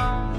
you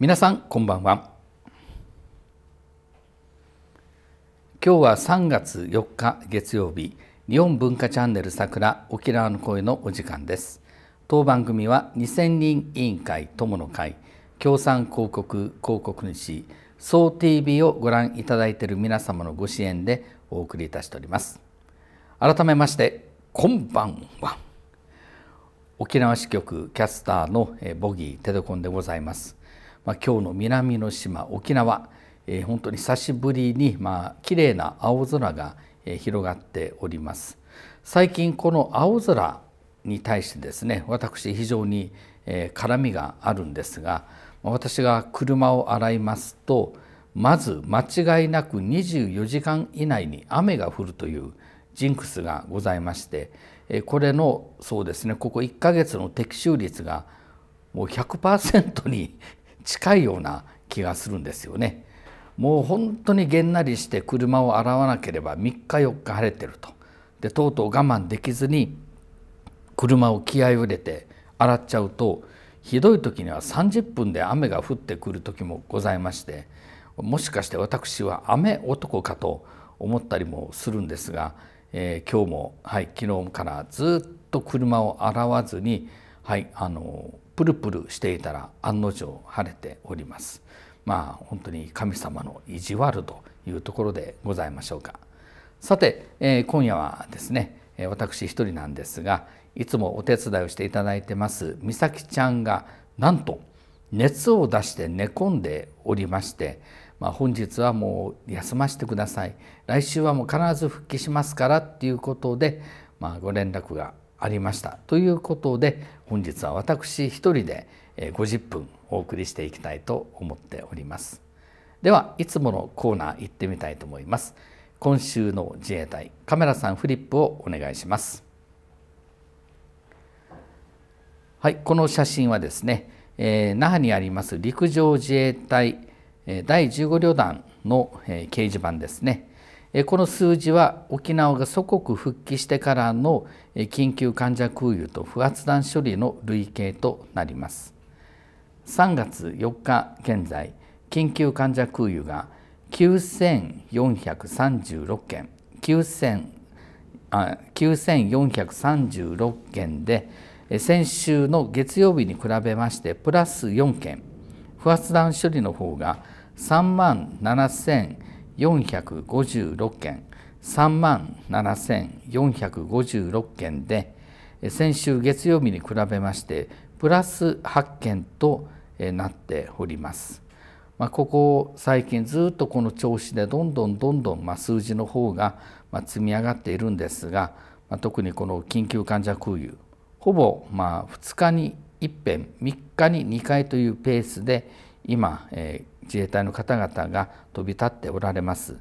皆さんこんばんは今日は3月4日月曜日日本文化チャンネル桜沖縄の声のお時間です当番組は2000人委員会友の会共産広告広告主総 TV をご覧いただいている皆様のご支援でお送りいたしております改めましてこんばんは沖縄支局キャスターのボギーテドコンでございますまあ、今日の南の島沖縄、えー、本当に久しぶりにまあ綺麗な青空が広がっております最近この青空に対してですね私非常に絡みがあるんですが私が車を洗いますとまず間違いなく24時間以内に雨が降るというジンクスがございましてこれのそうですねここ1ヶ月の適収率がもう100%に近いような気がするんですよね。もう本当にげんなりして車を洗わなければ3日4日晴れてるとでとうとう我慢できずに車を気合を入れて洗っちゃうとひどい時には30分で雨が降ってくる時もございましてもしかして私は雨男かと思ったりもするんですが、えー、今日も、はい、昨日からずっと車を洗わずに、はい、あのプルプルしていたら案の定晴れております。まあ本当に神様の意地悪というところでございましょうか。さて、えー、今夜はですね私一人なんですがいつもお手伝いをしていただいてます美咲ちゃんがなんと熱を出して寝込んでおりまして、まあ、本日はもう休ませてください来週はもう必ず復帰しますからっていうことで、まあ、ご連絡がありましたということで本日は私一人で50分お送りしていきたいと思っておりますではいつものコーナー行ってみたいと思います今週の自衛隊カメラさんフリップをお願いしますはいこの写真はですね、えー、那覇にあります陸上自衛隊第15旅団の掲示板ですねこの数字は沖縄が祖国復帰してからの緊急患者空輸と不発弾処理の累計となります3月4日現在緊急患者空輸が9436件9436件で先週の月曜日に比べましてプラス4件不発弾処理の方が3万7 0 0 0 456件3万7456件で先週月曜日に比べましてプラス8件となっております。まあ、ここ最近ずっとこの調子でどんどんどんどんま数字の方がま積み上がっているんですが、ま特にこの緊急患者空輸ほぼま2日に1遍3日に2回というペースで今、えー、自衛隊の方々が飛び立っておられます。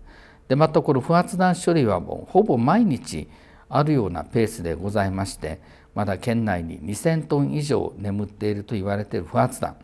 でまたこの不発弾処理はもうほぼ毎日あるようなペースでございましてまだ県内に2,000トン以上眠っていると言われている不発弾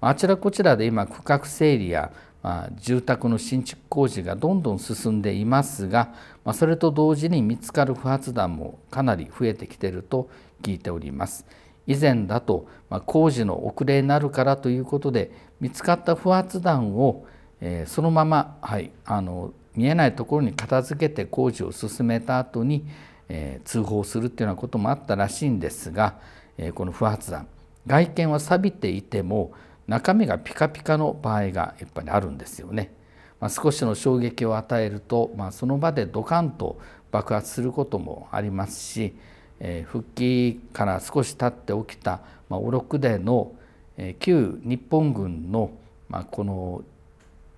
あちらこちらで今区画整理やまあ、住宅の新築工事がどんどん進んでいますが、まあ、それと同時に見つかる不発弾もかなり増えてきていると聞いております。以前だと、ま工事の遅れになるからということで見つかった不発弾を、えそのまま、はい、あの見えないところに片付けて工事を進めた後に、え通報するっていうようなこともあったらしいんですが、えこの不発弾外見は錆びていても中身がピカピカの場合がやっぱりあるんですよね。まあ、少しの衝撃を与えると、まあ、その場でドカンと爆発することもありますし、え復帰から少し経って起きた、まあ、オロクデの、え旧日本軍の、まあ、この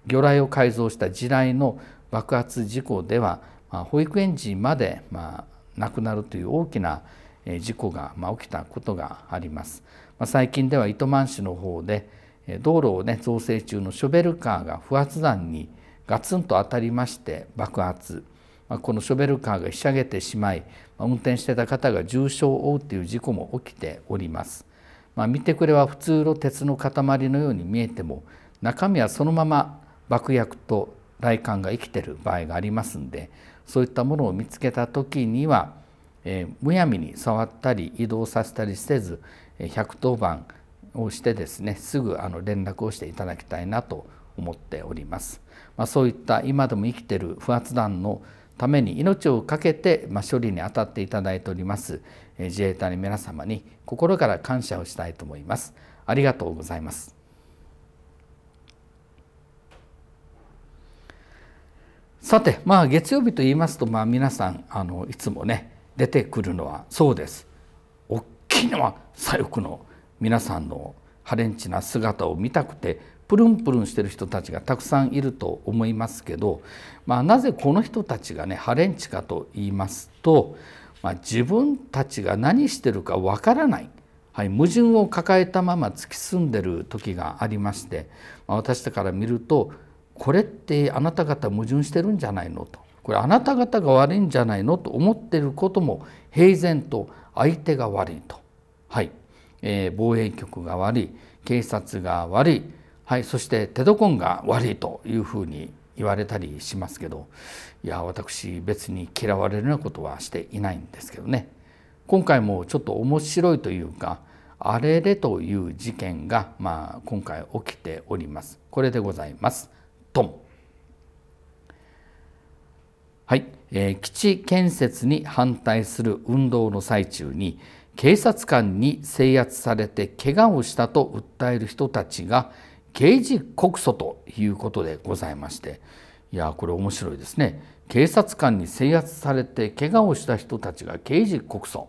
魚雷を改造した地雷の爆発事故では、まあ、保育園児まで、まあ、亡くなるという大きな事故が、まあ、起きたことがあります。まあ、最近では糸満市の方で道路をね造成中のショベルカーが不発弾にガツンと当たりまして爆発まこのショベルカーがひしゃげてしまい、運転してた方が重傷を負うという事故も起きております。まあ、見てくれは普通の鉄の塊のように見えても中身はそのまま爆薬と雷管が生きてる場合がありますんでそういったものを見つけた時には、えー、むやみに触ったり移動させたりせず110番をしてですねすぐあの連絡をしていただきたいなと思っております。まあ、そういった今でも生きてる不発弾のために命を懸けて、ま処理に当たっていただいております、え自衛隊の皆様に心から感謝をしたいと思います。ありがとうございます。さて、まあ、月曜日と言いますと、まあ、皆さんあのいつもね出てくるのはそうです大きな左翼の皆さんのハレンチな姿を見たくてプルンプルンしてる人たちがたくさんいると思いますけど、まあ、なぜこの人たちがねハレンチかと言いますと、まあ、自分たちが何してるかわからない。はい、矛盾を抱えたまま突き進んでる時がありまして、まあ、私から見るとこれってあなた方矛盾してるんじゃないのとこれあなた方が悪いんじゃないのと思ってることも平然と相手が悪いと、はいえー、防衛局が悪い警察が悪いはい、そしてテドコンが悪いというふうに言われたりしますけどいや私別に嫌われるようなことはしていないんですけどね今回もちょっと面白いというかあれれという事件が、まあ、今回起きております。これでございます。ドンはい、えー、基地建設に反対する運動の最中に警察官に制圧されて怪我をしたと訴える人たちが刑事告訴ということでございましていやこれ面白いですね警察官に制圧されて怪我をした人たちが刑事告訴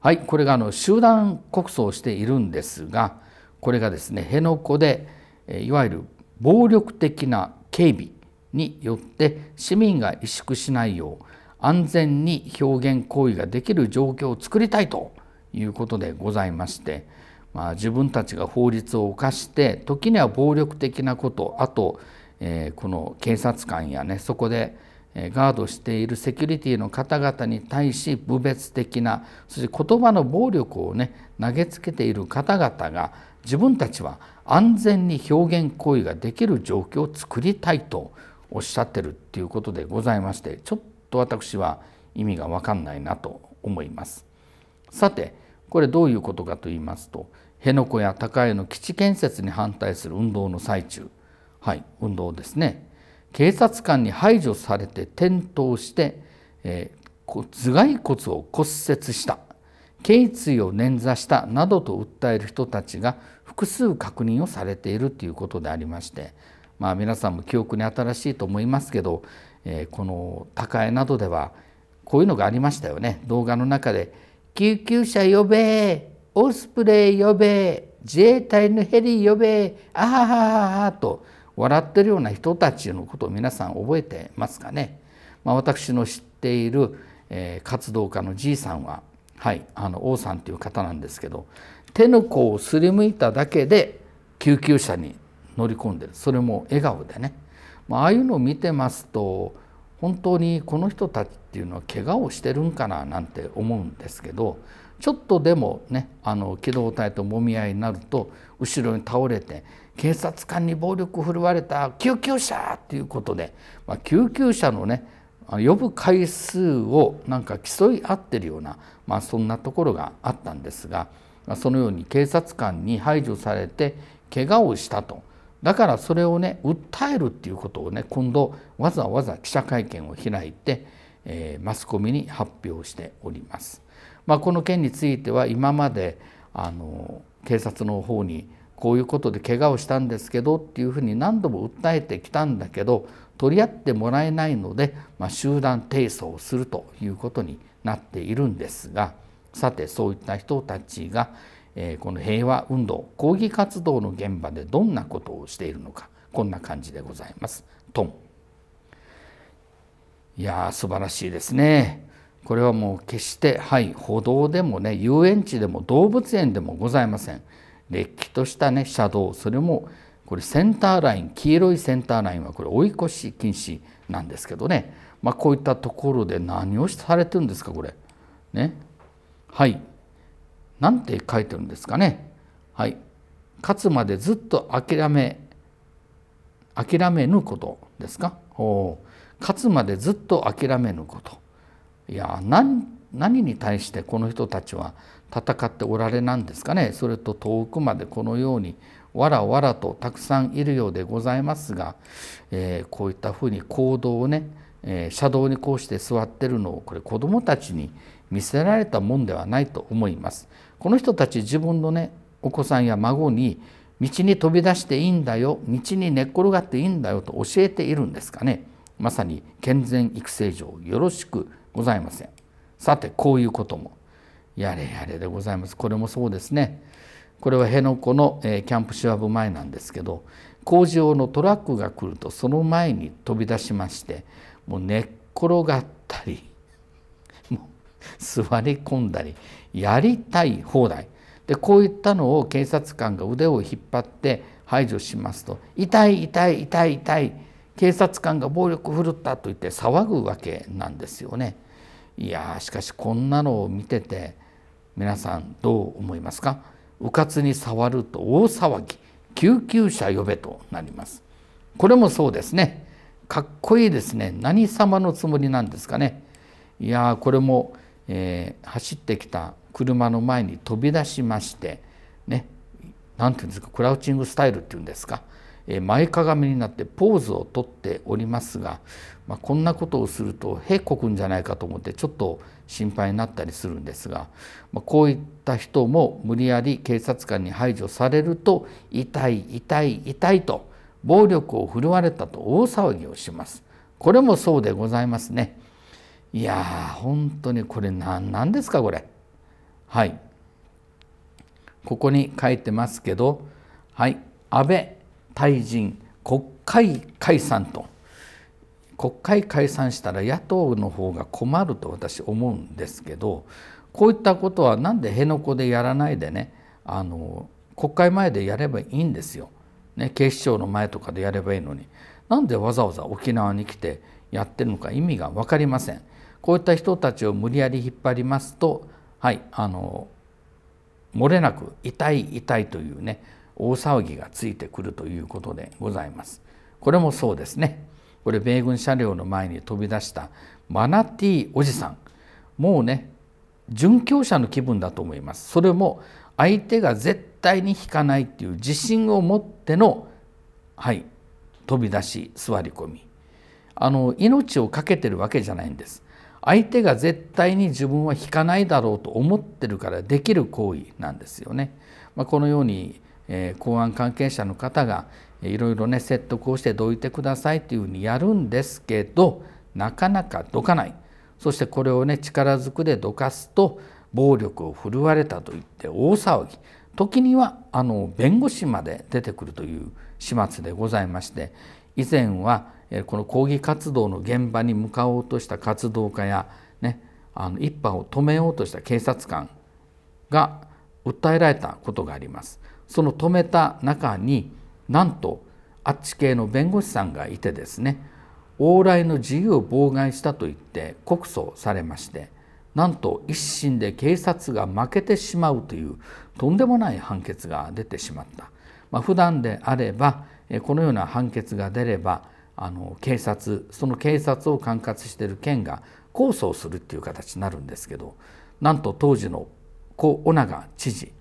はいこれがあの集団告訴をしているんですがこれがですね辺野古でいわゆる暴力的な警備によって市民が萎縮しないよう安全に表現行為ができる状況を作りたいということでございましてまあ、自分たちが法律を犯して時には暴力的なことあと、えー、この警察官やねそこでガードしているセキュリティの方々に対し侮蔑的なそして言葉の暴力をね投げつけている方々が自分たちは安全に表現行為ができる状況を作りたいとおっしゃってるっていうことでございましてちょっと私は意味が分かんないなと思います。さてこれどういうことかと言いますと辺野古や高江の基地建設に反対する運動の最中はい運動ですね警察官に排除されて転倒して、えー、頭蓋骨を骨折した頸椎を捻挫したなどと訴える人たちが複数確認をされているということでありまして、まあ、皆さんも記憶に新しいと思いますけど、えー、この高江などではこういうのがありましたよね動画の中で「救急車呼べオスプレイ呼べ自衛隊のヘリ呼べあははははと笑ってるような人たちのことを皆さん覚えてますかね、まあ、私の知っている、えー、活動家のじいさんは、はい、あの王さんという方なんですけど手の甲をすりむいただけで救急車に乗り込んでるそれも笑顔でね、まああいうのを見てますと本当にこの人たちっていうのは怪我をしてるんかななんて思うんですけどちょっとでもねあの機動隊ともみ合いになると後ろに倒れて警察官に暴力を振るわれた救急車ということで、まあ、救急車のね呼ぶ回数をなんか競い合ってるような、まあ、そんなところがあったんですが、まあ、そのように警察官に排除されて怪我をしたとだからそれをね訴えるっていうことをね今度わざわざ記者会見を開いて、えー、マスコミに発表しております。まあ、この件については今まであの警察の方にこういうことで怪我をしたんですけどっていうふうに何度も訴えてきたんだけど取り合ってもらえないので、まあ、集団提訴をするということになっているんですがさてそういった人たちが、えー、この平和運動抗議活動の現場でどんなことをしているのかこんな感じでございます。トンいやー素晴らしいですね。これはもう決してはい歩道でもね遊園地でも動物園でもございませんれっきとしたね車道それもこれセンターライン黄色いセンターラインはこれ追い越し禁止なんですけどねまあこういったところで何をされてるんですかこれねはいなんて書いてるんですかねはい勝つまでずっと諦め諦めぬことですか勝つまでずっと諦めぬこといや何何に対してこの人たちは戦っておられなんですかねそれと遠くまでこのようにわらわらとたくさんいるようでございますが、えー、こういったふうに行動をね、えー、車道にこうして座ってるのをこれ子どもたちに見せられたもんではないと思います。この人たち自分のねお子さんや孫に道に飛び出していいんだよ道に寝っ転がっていいんだよと教えているんですかねまさに健全育成上よろしくございませんさてこういうこともやれやれでございますこれもそうですねこれは辺野古の、えキャンプシュワブ前なんですけど工場のトラックが来るとその前に飛び出しましてもう寝っ転がったり もう座り込んだりやりたい放題でこういったのを警察官が腕を引っ張って排除しますと痛い痛い痛い痛い警察官が暴力を振るったと言って騒ぐわけなんですよね。いやしかしこんなのを見てて皆さんどう思いますか迂闊に触ると大騒ぎ救急車呼べとなります。これもそうですね。かっこいいですね。何様のつもりなんですかね。いやこれも、えー、走ってきた車の前に飛び出しましてね何て言うんですかクラウチングスタイルっていうんですか前かがみになってポーズをとっておりますが、まあ、こんなことをするとへこくんじゃないかと思ってちょっと心配になったりするんですが、まあ、こういった人も無理やり警察官に排除されると痛い痛い痛いと暴力を振るわれたと大騒ぎをします。これもそうでございますね。いや本当にこれ何なんですかこれ。はい。ここに書いてますけど、はい、安倍退陣国会解散と国会解散したら野党の方が困ると私思うんですけどこういったことは何で辺野古でやらないでねあの国会前でやればいいんですよ、ね、警視庁の前とかでやればいいのになんでわざわざ沖縄に来てやってるのか意味が分かりません。こういった人たちを無理やり引っ張りますとはいあの漏れなく痛い痛いというね大騒ぎがついてくるということでございます。これもそうですね。これ米軍車両の前に飛び出したマナティーおじさん。もうね、殉教者の気分だと思います。それも相手が絶対に引かないっていう自信を持っての、はい、飛び出し、座り込み。あの、命を懸けてるわけじゃないんです。相手が絶対に自分は引かないだろうと思ってるからできる行為なんですよね。まあ、このようにえ公安関係者の方がいろいろね説得をしてどいてくださいというふうにやるんですけどなかなかどかないそしてこれをね力ずくでどかすと暴力を振るわれたといって大騒ぎ時にはあの弁護士まで出てくるという始末でございまして以前はこの抗議活動の現場に向かおうとした活動家や、ね、あの一派を止めようとした警察官が訴えられたことがあります。その止めた中になんとあっち系の弁護士さんがいてですね往来の自由を妨害したと言って告訴されましてなんと一審で警察が負けてしまうというとんでもない判決が出てしまった、まあ、普段であればこのような判決が出ればあの警察その警察を管轄している県が控訴をするっていう形になるんですけどなんと当時の小オナ知事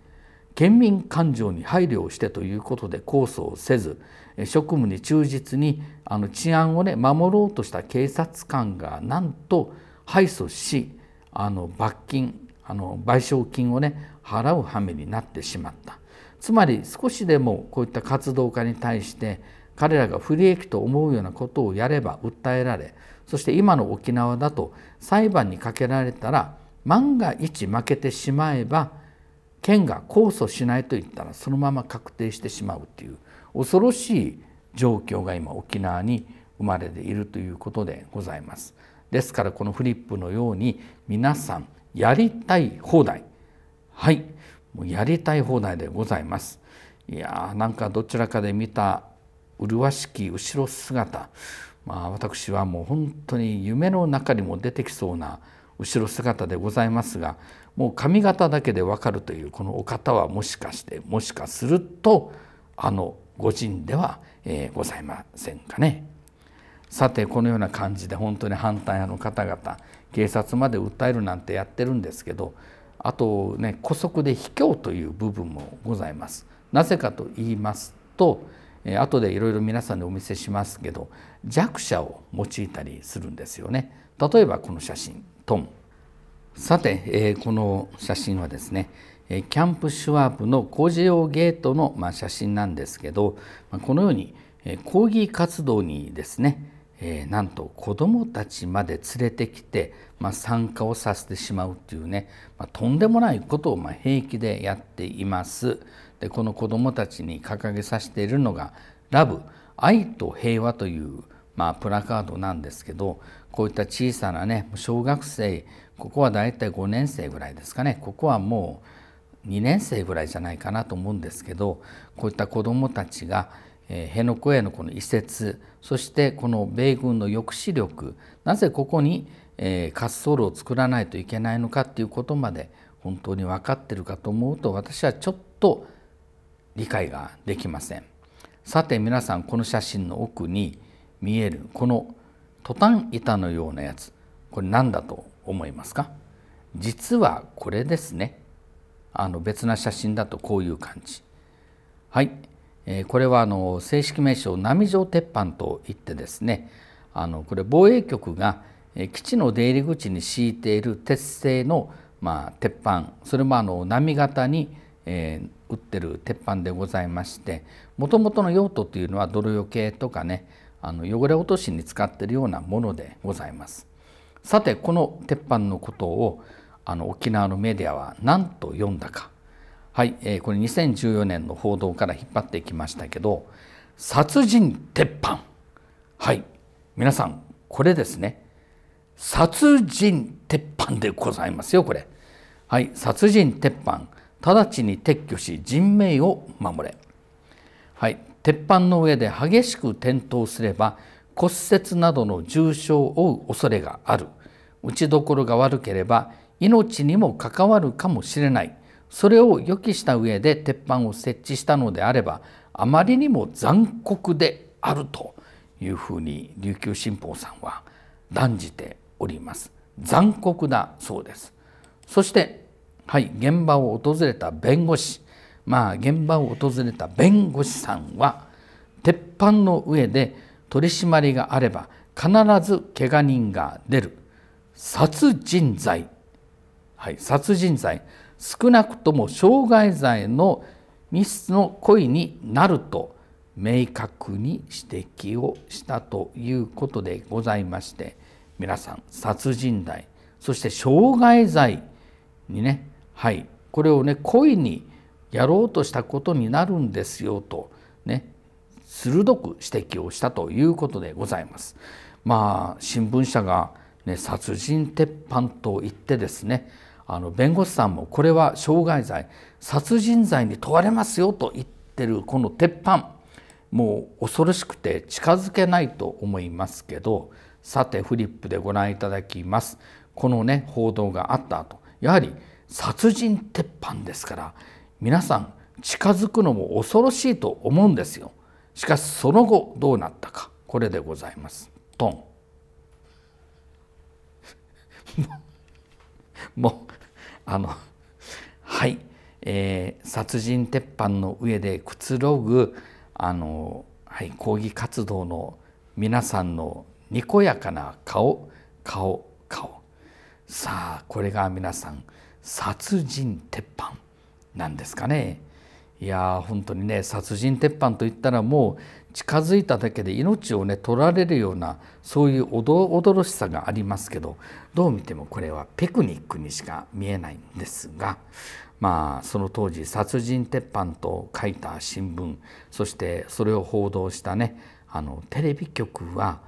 県民感情に配慮をしてということで控訴をせず職務に忠実にあの治安をね守ろうとした警察官がなんと敗訴しあの罰金あの賠償金をね払う羽目になってしまったつまり少しでもこういった活動家に対して彼らが不利益と思うようなことをやれば訴えられそして今の沖縄だと裁判にかけられたら万が一負けてしまえば県が控訴しないと言ったらそのまま確定してしまうという恐ろしい状況が今沖縄に生まれているということでございます。ですからこのフリップのように皆さんやりたい放題はいもうやりたい放題でございます。いやーなんかどちらかで見た麗しき後ろ姿まあ私はもう本当に夢の中にも出てきそうな後ろ姿でございますがもう髪型だけでわかるというこのお方はもしかしてもしかするとあの御神では、えー、ございませんかね。さてこのような感じで本当に反対派の方々警察まで訴えるなんてやってるんですけどあとね姑息で卑怯という部分もございます。なぜかと言いますと後でいろいろ皆さんにお見せしますけど弱者を用いたりするんですよね。例えばこの写真トさて、えー、この写真はですねキャンプシュワープの工事用ゲートの、まあ、写真なんですけどこのように抗議活動にですねえー、なんと子どもたちまで連れてきて、まあ、参加をさせてしまうっていうね、まあ、とんでもないことをま平気でやっています。でこの子どもたちに掲げさせているのが「ラブ愛と平和」という、まあ、プラカードなんですけどこういった小さなね小学生ここは大体5年生ぐらいですかねここはもう2年生ぐらいじゃないかなと思うんですけどこういった子どもたちが辺野古へのこの移設そしてこの米軍の抑止力なぜここに滑走路を作らないといけないのかっていうことまで本当に分かってるかと思うと私はちょっと理解ができません。さて皆さんこの写真の奥に見えるこのトタン板のようなやつこれ何だと思いますか実はこれですねあの別な写真だとこういう感じはい、えー、これはあの正式名称波状鉄板といってですねあのこれ防衛局が基地の出入り口に敷いている鉄製の、まあ、鉄板それもあの波形に、えー、打ってる鉄板でございましてもともとの用途というのは泥よけとかねあの汚れ落としに使ってるようなものでございます。さてこの鉄板のことをあの沖縄のメディアは何と読んだかはい、えー、これ2014年の報道から引っ張ってきましたけど殺人鉄板はい皆さんこれですね殺人鉄板でございますよこれはい殺人鉄板直ちに撤去し人命を守れはい鉄板の上で激しく転倒すれば骨折などの重傷を負う恐れがある打ちどころが悪ければ命にも関わるかもしれないそれを予期した上で鉄板を設置したのであればあまりにも残酷であるというふうに琉球新報さんは断じております残酷だそうですそしてはい現場を訪れた弁護士まあ現場を訪れた弁護士さんは鉄板の上で取り締まりがあれば必ず怪我人が出る殺人罪、はい、殺人罪少なくとも傷害罪の密室の故意になると明確に指摘をしたということでございまして皆さん殺人罪そして傷害罪にねはいこれをね故意にやろうとしたことになるんですよとね鋭く指摘をしたということでございます。まあ新聞社が、ね、殺人鉄板と言ってですねあの弁護士さんもこれは傷害罪殺人罪に問われますよと言ってるこの鉄板もう恐ろしくて近づけないと思いますけどさてフリップでご覧いただきますこのね報道があった後やはり殺人鉄板ですから皆さん近づくのも恐ろしいと思うんですよ。しかしその後どうなったかこれでございますトン もうあのはい、えー、殺人鉄板の上でくつろぐあの、はい、抗議活動の皆さんのにこやかな顔顔顔さあこれが皆さん殺人鉄板なんですかね。いや本当にね殺人鉄板といったらもう近づいただけで命をね取られるようなそういうおどろしさがありますけどどう見てもこれはペクニックにしか見えないんですがまあその当時殺人鉄板と書いた新聞そしてそれを報道したねあのテレビ局は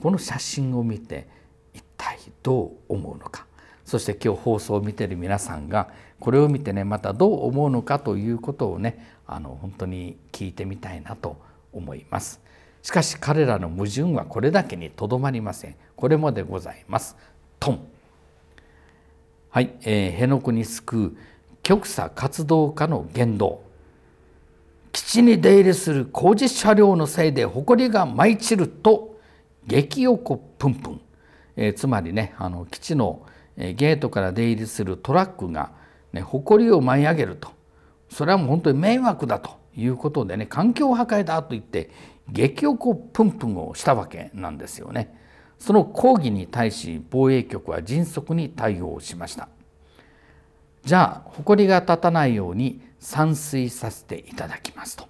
この写真を見て一体どう思うのかそして今日放送を見ている皆さんがこれを見てねまたどう思うのかということをねあの本当に聞いてみたいなと思います。しかし彼らの矛盾はこれだけにとどまりません。これまでございます。トン。はい、えー、辺野古に救う極左活動家の言動。基地に出入りする工事車両のせいで埃が舞い散ると激横プンプン、えー、つまりねあの基地のゲートから出入りするトラックが、ね、埃を舞い上げるとそれはもう本当に迷惑だということでね環境破壊だと言って激おこプンプンをしたわけなんですよね。その抗議に対し防衛局は迅速に対応しました。じゃあ埃が立たないように散水させていただきますと。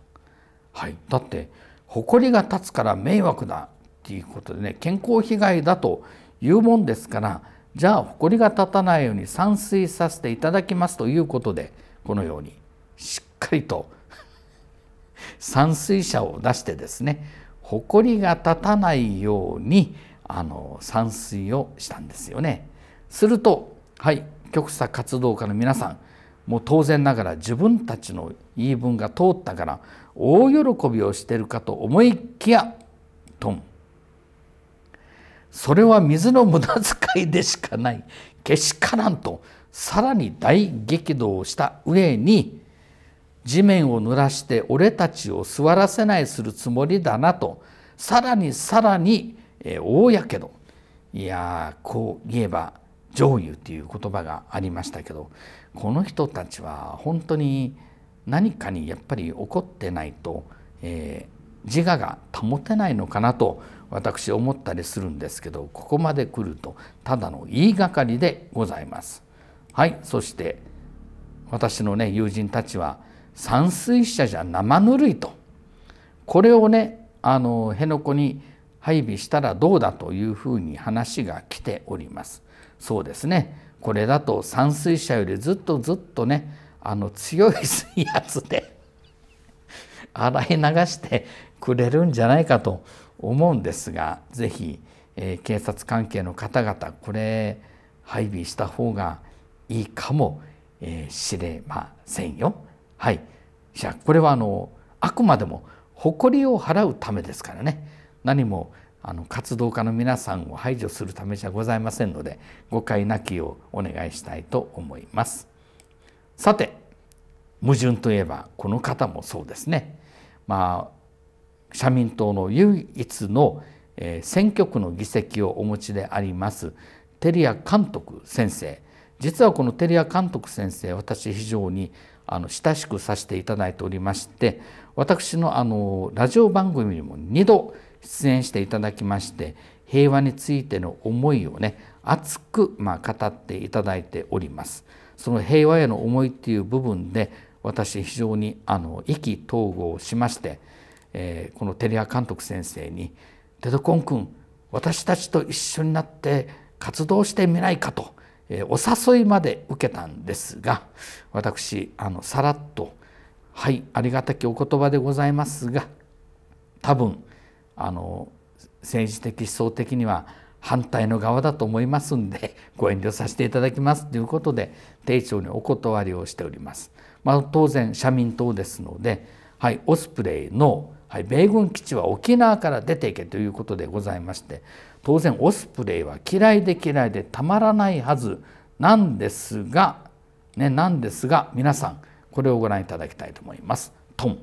はい、だって埃が立つから迷惑だっていうことでね健康被害だというもんですからじゃあ埃が立たないように散水させていただきますということでこのようにしっかりと 散水車を出してですね埃が立たないようにあの散水をしたんですよね。するとはい極左活動家の皆さんもう当然ながら自分たちの言い分が通ったから大喜びをしているかと思いきやトンそれは水の無駄遣いでしかないけしからんとさらに大激怒をした上に地面を濡らして俺たちを座らせないするつもりだなとさらにさらに大やけどいやこう言えば上優っていう言葉がありましたけどこの人たちは本当に何かにやっぱり怒ってないと、えー、自我が保てないのかなと私思ったりするんですけどここまで来るとただの言いがかりでございます。はいそして私のね友人たちは散水車じゃ生ぬるいとこれをねあの辺野古に配備したらどうだというふうに話が来ております。そうですねこれだと散水車よりずっとずっとねあの強い水圧で洗い流してくれるんじゃないかと思うんですが是非、えー、警察関係の方々これ配備した方がいいかも、えー、れませんよ。はい、じゃあこれはあのあくまでも誇りを払うためですからね何もあの活動家の皆さんを排除するためじゃございませんので誤解なきをお願いしたいと思います。さて矛盾といえばこの方もそうですね。まあ社民党の唯一の選挙区の議席をお持ちであります照屋監督先生実はこの照屋監督先生私非常に親しくさせていただいておりまして私のあのラジオ番組にも2度出演していただきまして平和についての思いをね熱くまあ語っていただいております。その平和への思いっていう部分で私非常にあの意気投合しましてえー、このテレア監督先生に「テドコン君私たちと一緒になって活動してみないかと」えー、お誘いまで受けたんですが私あのさらっと「はいありがたきお言葉でございますが多分あの政治的思想的には反対の側だと思いますんでご遠慮させていただきますということで丁重にお断りをしております。まあ、当然社民党ですので、はい、オスプレイのはい、米軍基地は沖縄から出ていけということでございまして当然オスプレイは嫌いで嫌いでたまらないはずなんですが、ね、なんですが皆さんこれをご覧いただきたいと思います。トン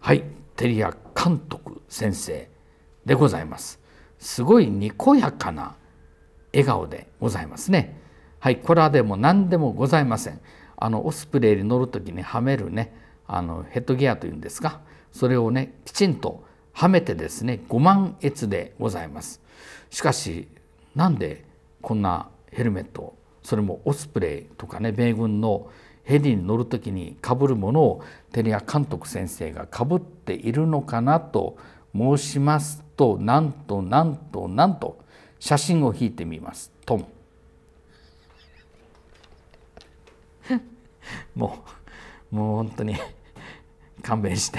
はいテリア監督先生でございます。すごいにこやかな笑顔でございますね。はい、これはでも何でもございません。あのオスプレイに乗る時にはめるねあのヘッドギアというんですがそれをねきちんとはめてですね5万越でございますしかしなんでこんなヘルメットそれもオスプレイとかね米軍のヘリに乗る時にかぶるものをテリア監督先生がかぶっているのかなと申しますとなんとなんとなんと写真を引いてみますトン もうもう本当に 勘弁して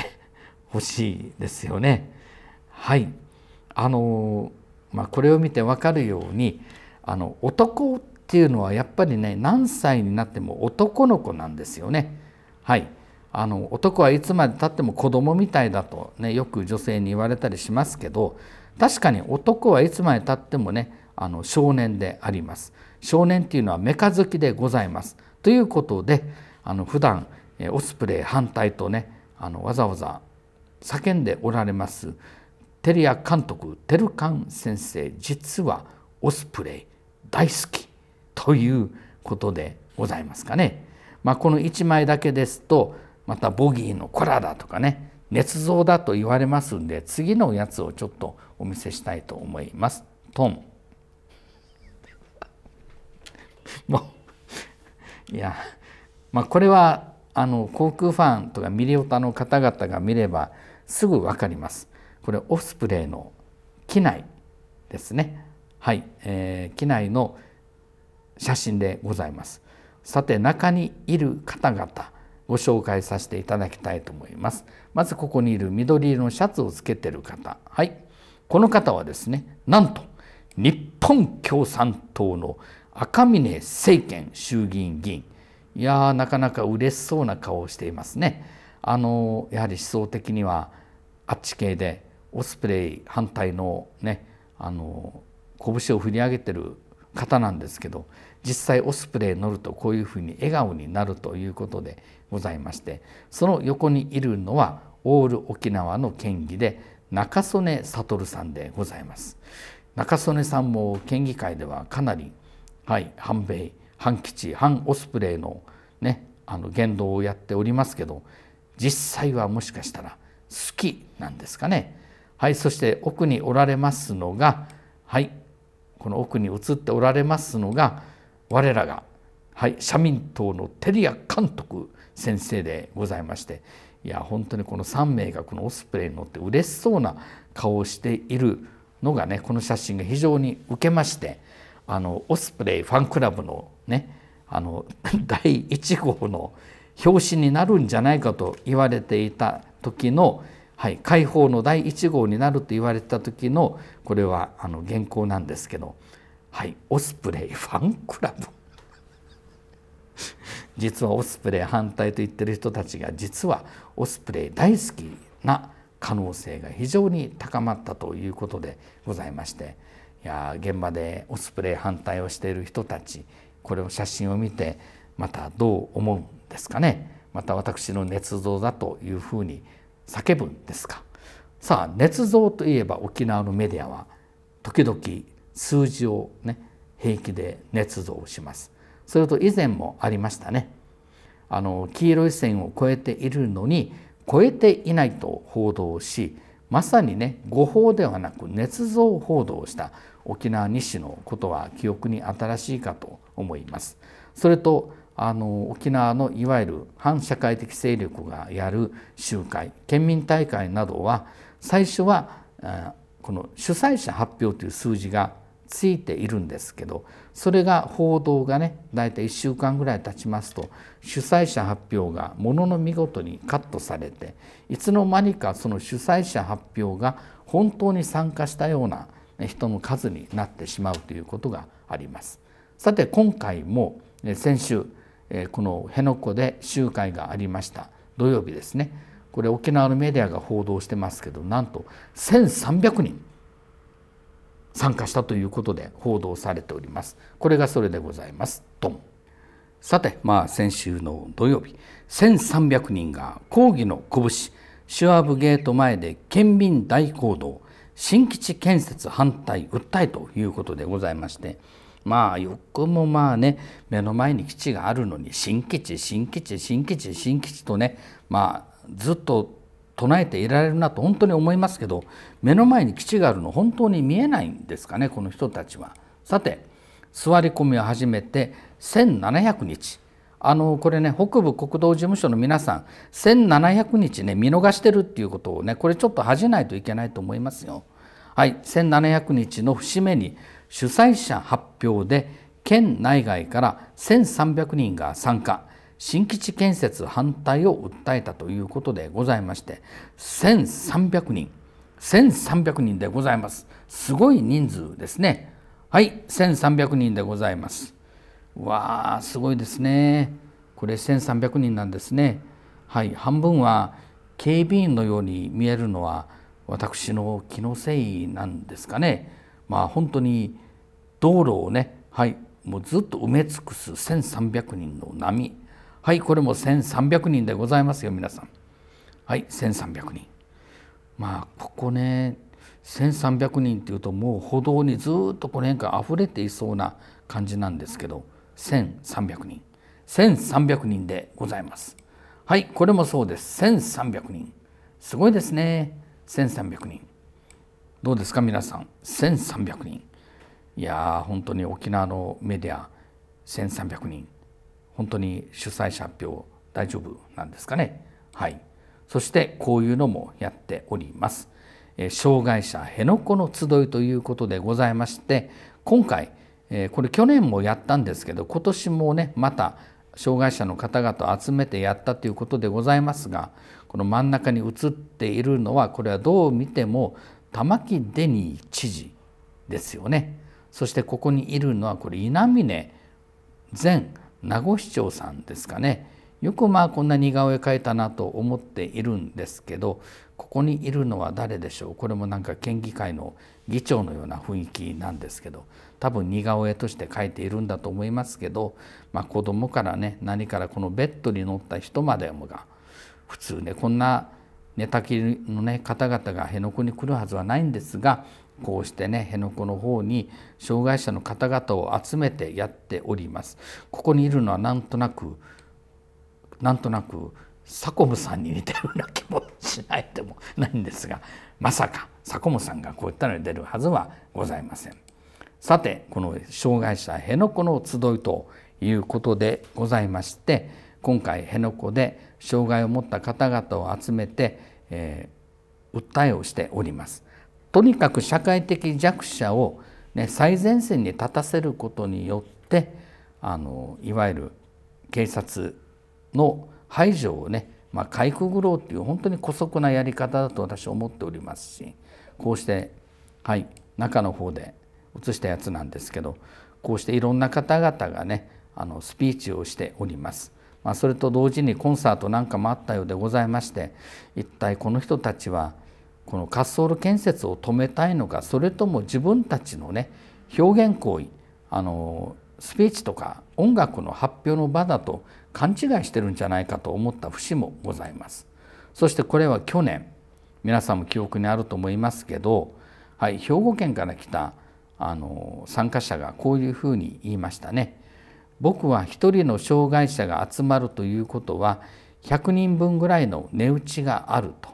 ほ しいですよね。はいあのまあ、これを見て分かるようにあの男っていうのはやっぱりね何歳になっても男の子なんですよね。はいあの男はいつまでたっても子供みたいだと、ね、よく女性に言われたりしますけど確かに男はいつまでたってもねあの少年であります少年っていうのはメカ好きでございますということであの普段オスプレイ反対とねあのわざわざ叫んでおられますテリア監督テルカン先生実はオスプレイ大好きということでございますかね。まあ、この1枚だけですとまたボギーのコラだとかね捏造だと言われますんで次のやつをちょっとお見せしたいと思います。トンもう いやまあこれはあの航空ファンとかミリオタの方々が見ればすぐ分かります。これオスプレイの機内ですね。はい、えー、機内の写真でございます。さて中にいる方々ご紹介させていただきたいと思います。まずここにいる緑色のシャツをつけてる方。はい。この方はですね、なんと日本共産党の赤嶺政権衆議院議員いやなかなか嬉しそうな顔をしていますね。あのやはり思想的にはあっち系でオスプレイ反対のねあの拳を振り上げてる方なんですけど実際オスプレイ乗るとこういうふうに笑顔になるということでございましてその横にいるのはオール沖縄の県議で中曽根悟さんでございます中曽根さんも県議会ではかなり、はい、反米反基地反オスプレイのねあの言動をやっておりますけど実際はもしかしたら好きなんですかねはいそして奥におられますのがはいこの奥に移っておられますのが我らがはい社民党の照屋監督先生でございましていや本当にこの3名がこのオスプレイに乗って嬉しそうな顔をしているのがねこの写真が非常に受けましてあのオスプレイファンクラブのねあの 第1号の表紙になるんじゃないかと言われていた時の、はい、解放の第1号になると言われた時のこれはあの原稿なんですけど、はい、オスプレイファンクラブ 実はオスプレイ反対と言ってる人たちが実はオスプレイ大好きな可能性が非常に高まったということでございましていや現場でオスプレイ反対をしている人たちこれを写真を見てまたどう思うんですかねまた私の捏造だというふうに叫ぶんですかさあ捏造といえば沖縄のメディアは時々数字をね平気で捏造しますそれと以前もありましたねあの黄色い線を越えているのに超えていないと報道しまさにね誤報ではなく捏造報道をした沖縄西のことは記憶に新しいかと思います。それとあの沖縄のいわゆる反社会的勢力がやる集会県民大会などは最初はこの主催者発表という数字がついているんですけどそれが報道がね大体1週間ぐらい経ちますと主催者発表がものの見事にカットされていつの間にかその主催者発表が本当に参加したような人の数になってしまうということがあります。さて今回も先週この辺野古で集会がありました土曜日ですねこれ沖縄のメディアが報道してますけどなんと1,300人参加したということで報道されておりますこれがそれでございますドンさてまあ先週の土曜日1,300人が抗議の拳シュワブゲート前で県民大行動新基地建設反対訴えということでございましてまあよくもまあね目の前に基地があるのに新基地新基地新基地新基地とねまあずっと唱えていられるなと本当に思いますけど目の前に基地があるの本当に見えないんですかねこの人たちは。さて座り込みを始めて1700日あのこれね北部国道事務所の皆さん1700日ね見逃してるっていうことをねこれちょっと恥じないといけないと思いますよ。はい1700日の節目に主催者発表で県内外から1300人が参加新基地建設反対を訴えたということでございまして1300人1300人でございますすごい人数ですねはい1300人でございますわあすごいですねこれ1,300人なんですねはい半分は警備員のように見えるのは私の気のせいなんですかねまあ本当に道路をねはいもうずっと埋め尽くす1,300人の波はいこれも1,300人でございますよ皆さんはい1,300人まあここね1,300人っていうともう歩道にずっとこの辺から溢れていそうな感じなんですけど1300人1300人でございますはいこれもそうです1300人すごいですね1300人どうですか皆さん1300人いやー本当に沖縄のメディア1300人本当に主催者発表大丈夫なんですかねはいそしてこういうのもやっております障害者辺野古の集いということでございまして今回えこれ去年もやったんですけど今年もねまた障害者の方々を集めてやったということでございますがこの真ん中に写っているのはこれはどう見ても玉城デニー知事ですよねそしてここにいるのはこれ稲峰前名護市長さんですかねよくまあこんな似顔絵描いたなと思っているんですけどここにいるのは誰でしょうこれもなんか県議会の議長のような雰囲気なんですけど多分似顔絵として描いているんだと思いますけど、まあ、子供からね何からこのベッドに乗った人までもが普通ねこんな寝たきりの、ね、方々が辺野古に来るはずはないんですがこうしてね辺野古の方に障害者の方々を集めてやっております。ここにいるのはなんとなくなんとなくサコムさんに似てるような気もしないでもないんですがまさかサコムさんがこういったのに出るはずはございません。さてこの障害者辺野古の集いということでございまして今回辺野古で障害を持った方々を集めて、えー、訴えをしております。とにかく社会的弱者を、ね、最前線に立たせることによってあのいわゆる警察の排除をね、まあ、かいくぐろうっていう本当に姑息なやり方だと私は思っておりますしこうしてはい中の方で写したやつなんですけどこうしていろんな方々がねあのスピーチをしております。まあ、それと同時にコンサートなんかもあったようでございまして一体この人たちはこの滑走路建設を止めたいのかそれとも自分たちのね表現行為あのスピーチとか音楽の発表の場だと勘違いしてるんじゃないかと思った節もございますそしてこれは去年皆さんも記憶にあると思いますけど、はい、兵庫県から来たあの参加者がこういうふうに言いましたね。僕は一人の障害者が集まるということは100人分ぐらいの値打ちがあると、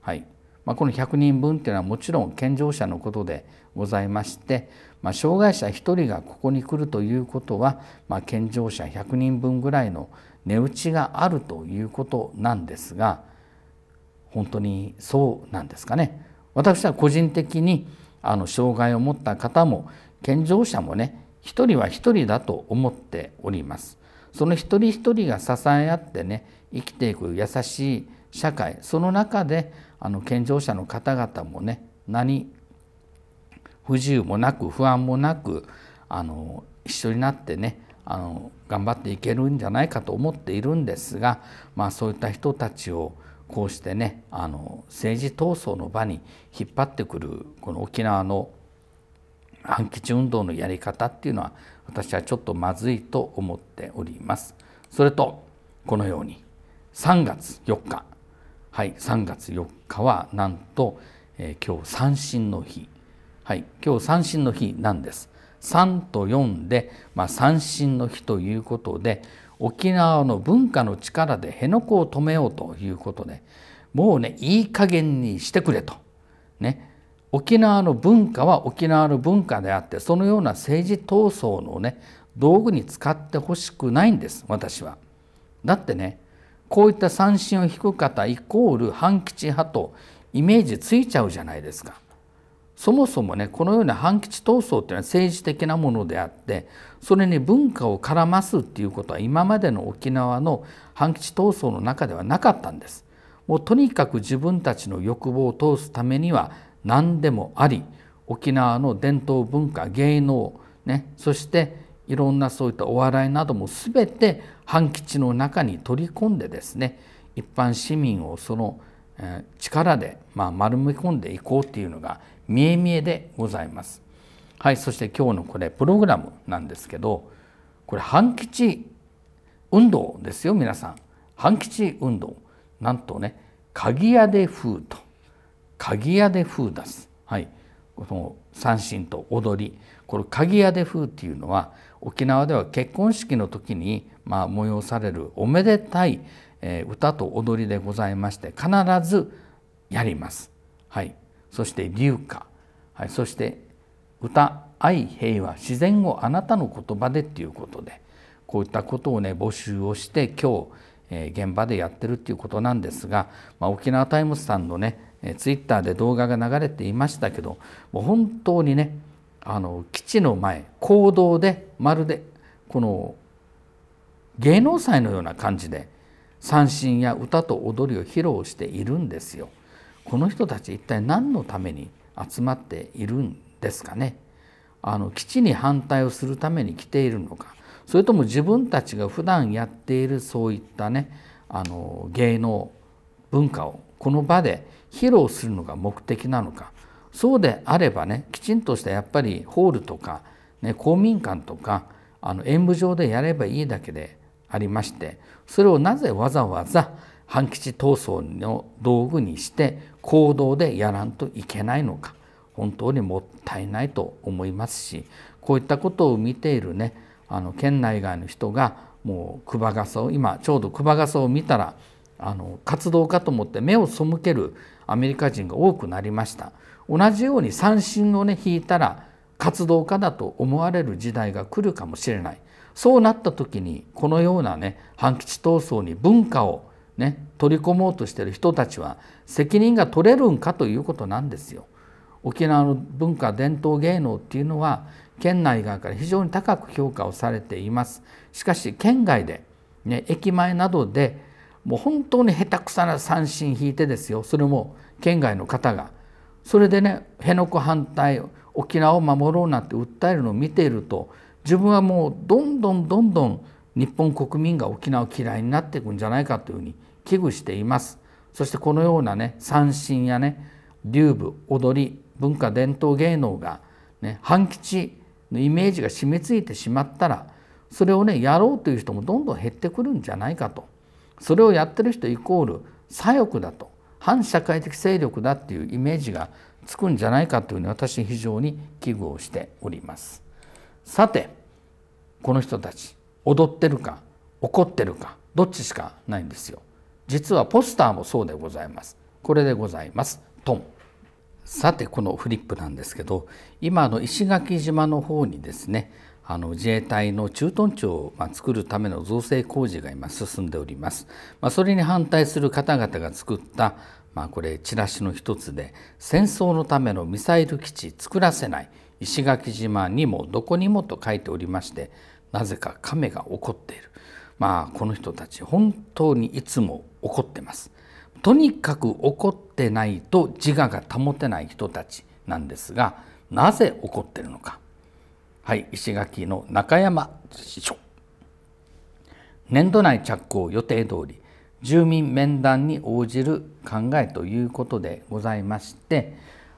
はいまあ、この100人分っていうのはもちろん健常者のことでございまして、まあ、障害者1人がここに来るということは、まあ、健常者100人分ぐらいの値打ちがあるということなんですが本当にそうなんですかね。私は個人的にあの障害を持った方も健常者もね1人は1人だと思っております。その一人一人が支え合ってね生きていく優しい社会その中であの健常者の方々もね何不自由もなく不安もなくあの一緒になってねあの頑張っていけるんじゃないかと思っているんですが、まあ、そういった人たちをこうしてねあの政治闘争の場に引っ張ってくるこの沖縄の反基地運動のやり方っていうのは私はちょっとまずいと思っております。それとこのように3月4日はい3月4日はなんと、えー、今日三振の日はい、今日三振の日なんです。3と4で、まあ、三振の日ということで沖縄の文化の力で辺野古を止めようということでもうねいい加減にしてくれと。ね、沖縄の文化は沖縄の文化であってそのような政治闘争のね道具に使ってほしくないんです私は。だってねこういった三振を引く方イコール反吉派とイメージついちゃうじゃないですか。そもそもねこのような反吉闘争っていうのは政治的なものであってそれに文化を絡ますっていうことは今までの沖縄の反吉闘争の中ではなかったんです。もうとにかく自分たちの欲望を通すためには何でもあり沖縄の伝統文化芸能、ね、そしていろんなそういったお笑いなども全て半吉の中に取り込んでですね一般市民をその力でま丸め込んでいこうっていうのが見え見えでございます。はい、そして今日のこれプログラムなんですけど、これ半吉運動ですよ皆さん。半吉運動。なんとね、鍵屋で風と鍵屋で風出す。はい、この三振と踊り。この鍵屋で風っていうのは沖縄では結婚式の時にまあ催されるおめでたい歌と踊りでございまして必ずやります。はい、そして流歌、はい、そして歌愛平和自然をあなたの言葉でっていうことでこういったことをね募集をして今日、えー、現場でやってるっていうことなんですが、まあ、沖縄タイムズさんのねツイッターで動画が流れていましたけどもう本当にねあの基地の前公道でまるでこの芸能祭のような感じで三振や歌と踊りを披露しているんですよ。この人たち一体何のために集まっているんですかねあの基地に反対をするために来ているのかそれとも自分たちが普段やっているそういったねあの芸能文化をこの場で披露するのが目的なのかそうであればねきちんとしたやっぱりホールとか、ね、公民館とかあの演舞場でやればいいだけでありましてそれをなぜわざわざ基地闘争の道具にして行動でやらんといけないのか本当にもったいないと思いますしこういったことを見ているねあの県内外の人がもう熊笠を今ちょうど熊笠を見たらあの活動家と思って目を背けるアメリカ人が多くなりました同じように三振をね引いたら活動家だと思われる時代が来るかもしれないそうなった時にこのようなね反吉闘争に文化をね、取り込もうとしてる人たちは責任が取れるんかということなんですよ。沖縄の文化伝統芸能っていうのは県内側から非常に高く評価をされています。しかし県外で、ね、駅前などでもう本当に下手くそな三振引いてですよそれも県外の方がそれでね辺野古反対沖縄を守ろうなんて訴えるのを見ていると自分はもうどんどんどんどん日本国民が沖縄嫌いになっていくんじゃないかというふうに危惧していますそしてこのようなね三振やね流部踊り文化伝統芸能が、ね、半吉のイメージが染みついてしまったらそれをねやろうという人もどんどん減ってくるんじゃないかとそれをやってる人イコール左翼だと反社会的勢力だっていうイメージがつくんじゃないかというのに私非常に危惧をしております。さてこの人たち踊ってるか怒ってるかどっちしかないんですよ。実はポスターもそうでございますこれでございますトンさてこのフリップなんですけど今の石垣島の方にですねあの自衛隊の駐屯地を作るための造成工事が今進んでおります。まあ、それに反対する方々が作ったまあ、これチラシの一つで「戦争のためのミサイル基地作らせない石垣島にもどこにも」と書いておりましてなぜか亀が怒っているまあこの人たち本当にいつも怒ってますとにかく怒ってないと自我が保てない人たちなんですがなぜ怒ってるのかはい石垣の中山師匠年度内着工予定通り住民面談に応じる考えということでございまして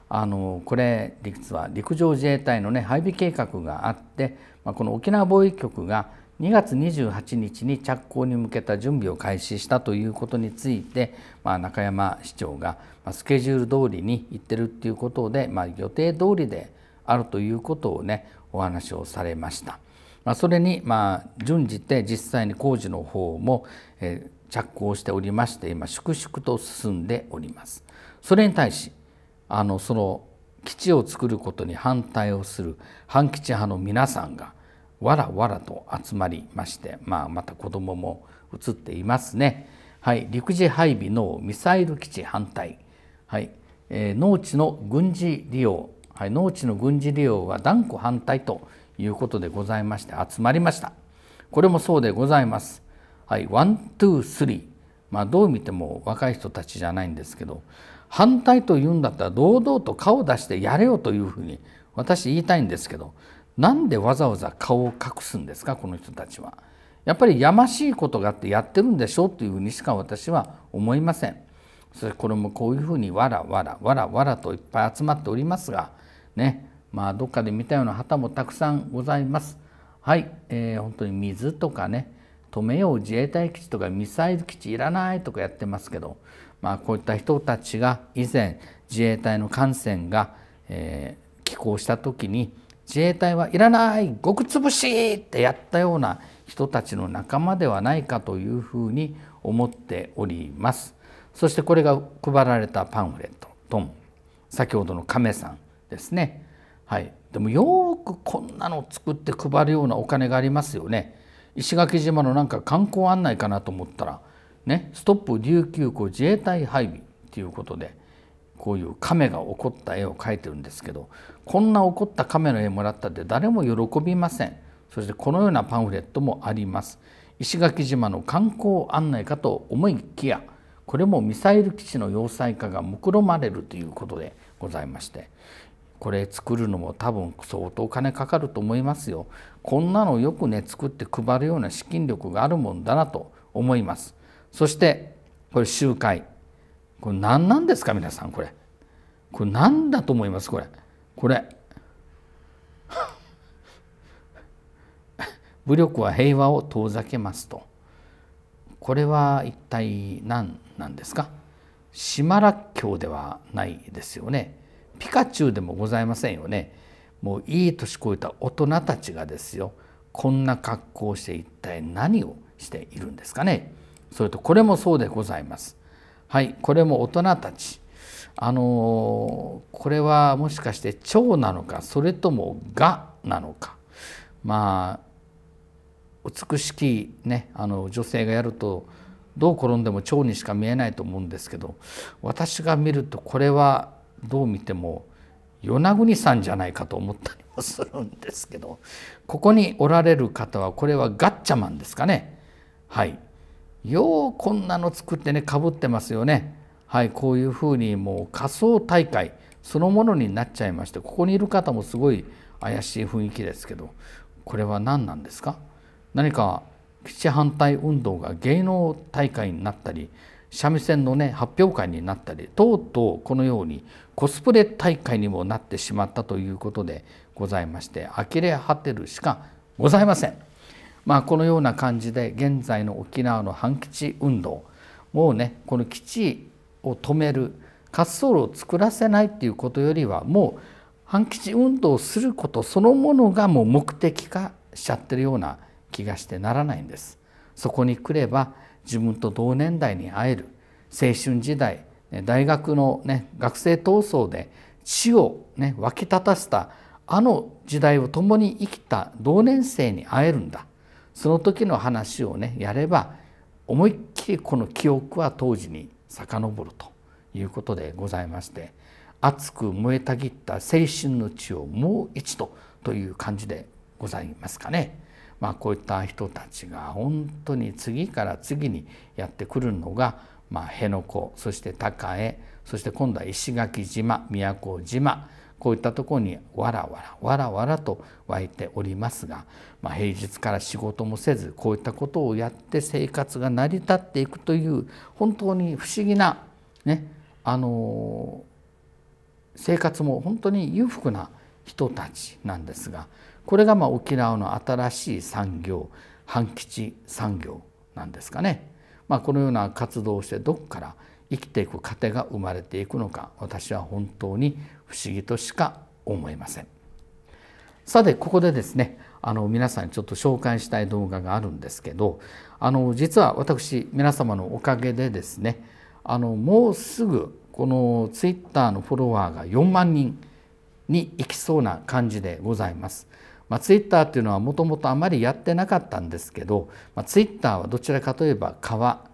あのこれ実は陸上自衛隊のね配備計画があって、まあ、この沖縄防衛局が2月28日に着工に向けた準備を開始したということについて、まあ、中山市長がスケジュール通りに行ってるっていうことで、まあ、予定通りであるということをねお話をされました。まあ、それにまあ準じて実際に工事の方も、え着工しておりまして今粛々と進んでおります。それに対しあのその基地を作ることに反対をする反基地派の皆さんがわらわらと集まりまして、まあ、また子どもも映っていますね、はい、陸自配備のミサイル基地反対、はいえー、農地の軍事利用、はい、農地の軍事利用は断固反対ということでございまして集まりましたこれもそうでございます。はい、ワン、ツー、スリー。まあ、どう見ても若い人たちじゃないんですけど反対と言うんだったら堂々と顔を出してやれよというふうに私言いたいんですけどなんでわざわざ顔を隠すんですかこの人たちは。やっぱりやましいことがあってやってるんでしょうというふうにしか私は思いません。それこれもこういうふうにわらわらわらわらといっぱい集まっておりますがねまあどっかで見たような旗もたくさんございます。はい、えー、本当に水とかね止めよう自衛隊基地とかミサイル基地いらないとかやってますけど、まあ、こういった人たちが以前自衛隊の艦船が、えー、寄港した時に自衛隊はいらないごくつぶしってやったような人たちの仲間ではないかというふうに思っておりますそしてこれが配られたパンフレットトも先ほどの亀さんですねはいでもよくこんなの作って配るようなお金がありますよね石垣島のなんか観光案内かなと思ったらねストップ琉球湖自衛隊配備っていうことでこういう亀が起こった絵を描いてるんですけどこんな怒ったカメの絵もらったって誰も喜びませんそしてこのようなパンフレットもあります石垣島の観光案内かと思いきやこれもミサイル基地の要塞化が目論まれるということでございましてこれ作るのも多分相当金かかると思いますよこんなのよくね作って配るような資金力があるもんだなと思いますそしてこれ集会これ何なんですか皆さんこれこれ何だと思いますこれ。これ 武力は平和を遠ざけますとこれは一体何なんですか島らっきょうではないですよねピカチュウでもございませんよねもういい年こえた大人たちがですよこんな格好をして一体何をしているんですかねそれとこれもそうでございますはいこれも大人たちあのこれはもしかして腸なのかそれともがなのかまあ美しき、ね、あの女性がやるとどう転んでも腸にしか見えないと思うんですけど私が見るとこれはどう見ても与那国さんじゃないかと思ったりもするんですけどここにおられる方はこれはガッチャマンですかねはいようこんなの作ってねかぶってますよね。はい、こういうふうにもう仮想大会そのものになっちゃいましてここにいる方もすごい怪しい雰囲気ですけどこれは何なんですか何か基地反対運動が芸能大会になったり三味線のね発表会になったりとうとうこのようにコスプレ大会にもなってしまったということでございまして呆れ果てるしかございません。まあ、このような感じで現在の沖縄の反基地運動もうねこの基地を止める滑走路を作らせないっていうことよりはもう反基地運動をすることそのものがもう目的化しちゃってるような気がしてならないんです。そこに来れば自分と同年代に会える青春時代大学の、ね、学生闘争で地を、ね、沸き立たせたあの時代を共に生きた同年生に会えるんだその時の話をねやれば思いっきりこの記憶は当時に遡るということでございまして熱く燃えたぎった青春の地をもう一度という感じでございますかね。まあ、こういった人たちが本当に次から次にやってくるのが、まあ、辺野古そして高江そして今度は石垣島宮古島こういったところにわらわらわらわらと湧いておりますが、まあ、平日から仕事もせずこういったことをやって生活が成り立っていくという本当に不思議な、ね、あの生活も本当に裕福な人たちなんですがこれがまあ沖縄の新しい産業半吉産業なんですかね。まあ、このような活動をしてどこから生きていく糧が生まれていくのか私は本当に不思議としか思えませんさてここでですねあの皆さんにちょっと紹介したい動画があるんですけどあの実は私皆様のおかげでですねあのもうすぐこのツイッターのフォロワーが4万人に行きそうな感じでございます。まあ、ツイッターっていうのはもともとあまりやってなかったんですけど、まあ、ツイッターはどちらかといえば川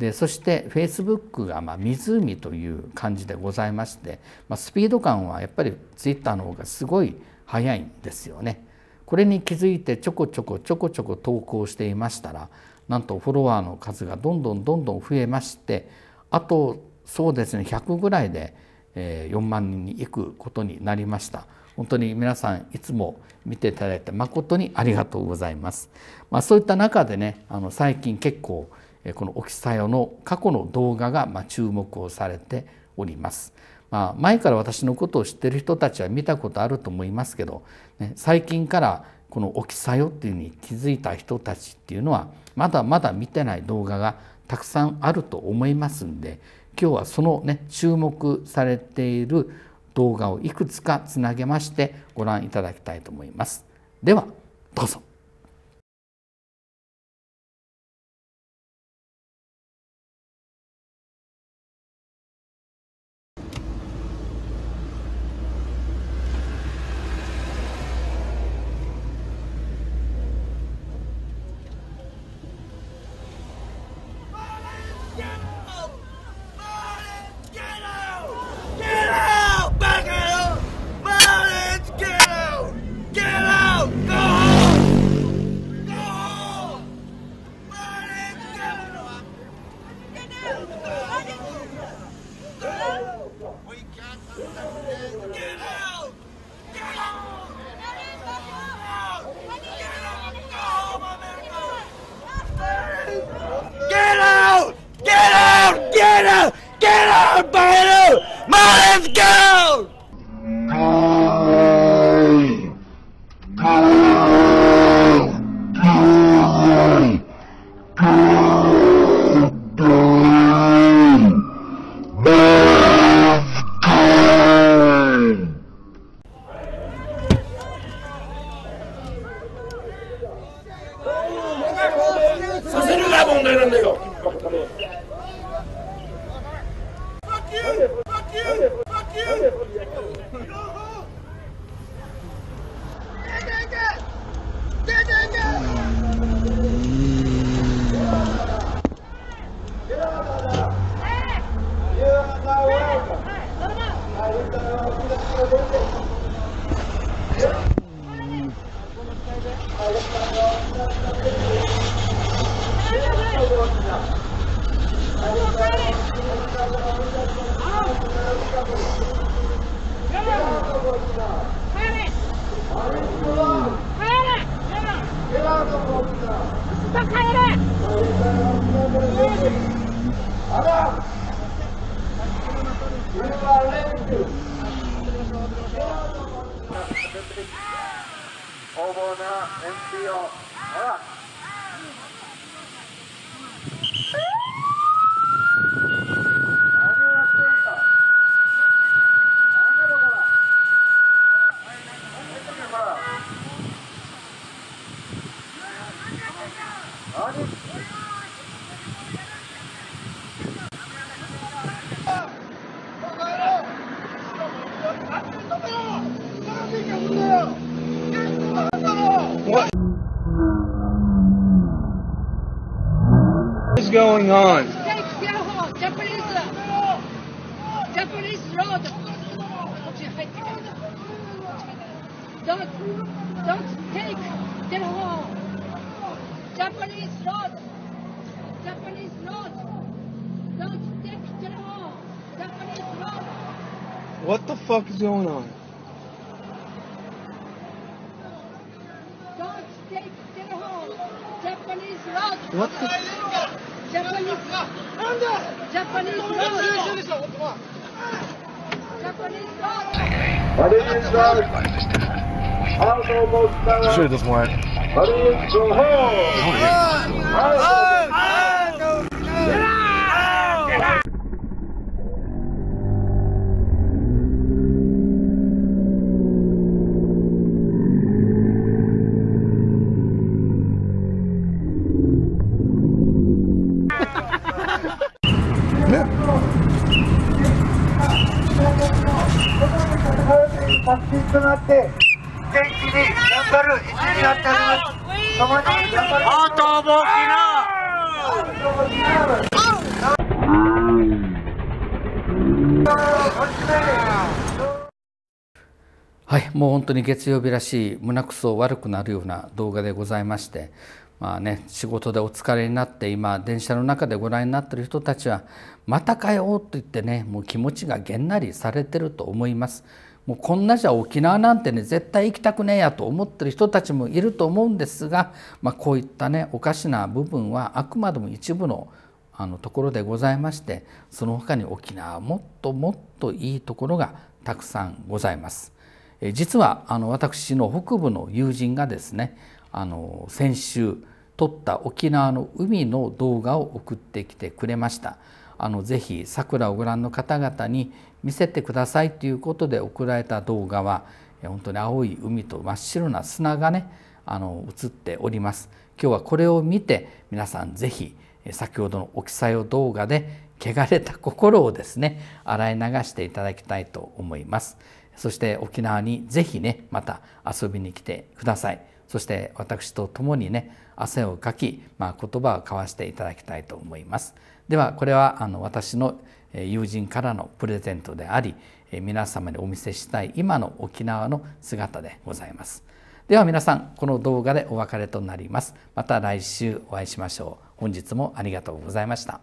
でそしてフェイスブックがま湖という感じでございまして、まあ、スピード感はやっぱりツイッターの方がすごい速いんですよね。これに気づいてちょこちょこちょこちょこ投稿していましたらなんとフォロワーの数がどんどんどんどん増えましてあとそうですね100ぐらいで4万人に行くことになりました。本当に皆さんいつも見ていただいて誠にありがとうございます。まあ、そういった中でねあの最近結構この沖さよの過去の動画が注目をされております。まあ、前から私のことを知ってる人たちは見たことあると思いますけど、ね、最近からこの「沖さよ」っていうに気づいた人たちっていうのはまだまだ見てない動画がたくさんあると思いますんで今日はそのね注目されている動画をいくつかつなげましてご覧いただきたいと思います。ではどうぞ。What the fuck is going on? the? Japanese! stay, Japanese! home. Japanese law. What the? Japanese law. Japanese law. Japanese law. Japanese law. Je dois morrer. Vamos! Vamos! もう本当に月曜日らしい胸くそ悪くなるような動画でございまして、まあね、仕事でお疲れになって今電車の中でご覧になってる人たちは「またかよ」と言ってねもう気持ちがげんなりされてると思います。もうこんなじゃ沖縄なんてね絶対行きたくねえやと思ってる人たちもいると思うんですが、まあ、こういったねおかしな部分はあくまでも一部のあのところでございましてその他に沖縄はもっともっといいところがたくさんございます。実はあの私の北部の友人がですねあの先週撮った沖縄の海の動画を送ってきてくれました。あのぜひ桜をご覧の方々に見せてくださいということで送られた動画は本当に青い海と真っ白な砂がねあの映っております。今日はこれを見て皆さんぜひ先ほどの沖さよ動画で汚れた心をですね洗い流していただきたいと思います。そして沖縄にぜひねまた遊びに来てくださいそして私と共にね汗をかき、まあ、言葉を交わしていただきたいと思いますではこれはあの私の友人からのプレゼントであり皆様にお見せしたい今の沖縄の姿でございますでは皆さんこの動画でお別れとなりますまた来週お会いしましょう本日もありがとうございました